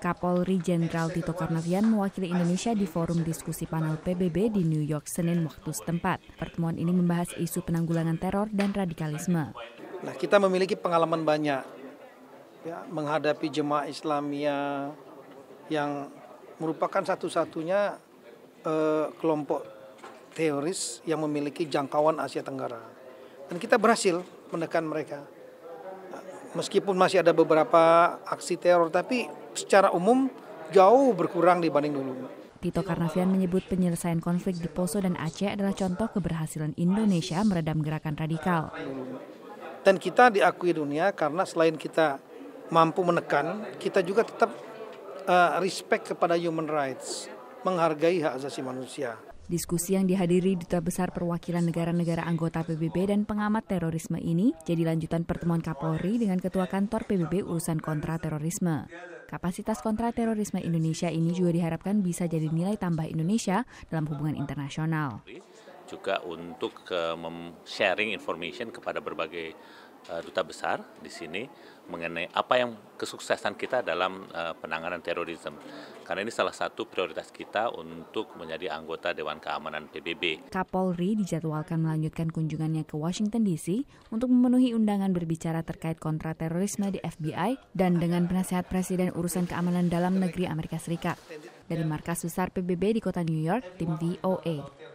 Kapolri Jenderal Tito Karnavian mewakili Indonesia di forum diskusi panel PBB di New York Senin waktu setempat. Pertemuan ini membahas isu penanggulangan teror dan radikalisme. Nah, kita memiliki pengalaman banyak ya, menghadapi jemaah Islamia yang merupakan satu-satunya eh, kelompok teroris yang memiliki jangkauan Asia Tenggara. Dan kita berhasil menekan mereka. Meskipun masih ada beberapa aksi teror, tapi secara umum jauh berkurang dibanding dulu. Tito Karnavian menyebut penyelesaian konflik di Poso dan Aceh adalah contoh keberhasilan Indonesia meredam gerakan radikal. Dan kita diakui dunia karena selain kita mampu menekan, kita juga tetap uh, respect kepada human rights, menghargai hak asasi manusia. Diskusi yang dihadiri Duta Besar Perwakilan Negara-Negara anggota PBB dan pengamat terorisme ini jadi lanjutan pertemuan Kapolri dengan Ketua Kantor PBB Urusan kontra terorisme. Kapasitas kontra terorisme Indonesia ini juga diharapkan bisa jadi nilai tambah Indonesia dalam hubungan internasional juga untuk eh, sharing information kepada berbagai eh, duta besar di sini mengenai apa yang kesuksesan kita dalam uh, penanganan terorisme. Karena ini salah satu prioritas kita untuk menjadi anggota Dewan Keamanan PBB. Kapolri dijadwalkan melanjutkan kunjungannya ke Washington DC untuk memenuhi undangan berbicara terkait kontra terorisme di FBI dan dengan penasehat Presiden Urusan Keamanan Dalam Negeri Amerika Serikat. Dari markas besar PBB di kota New York, tim VOA.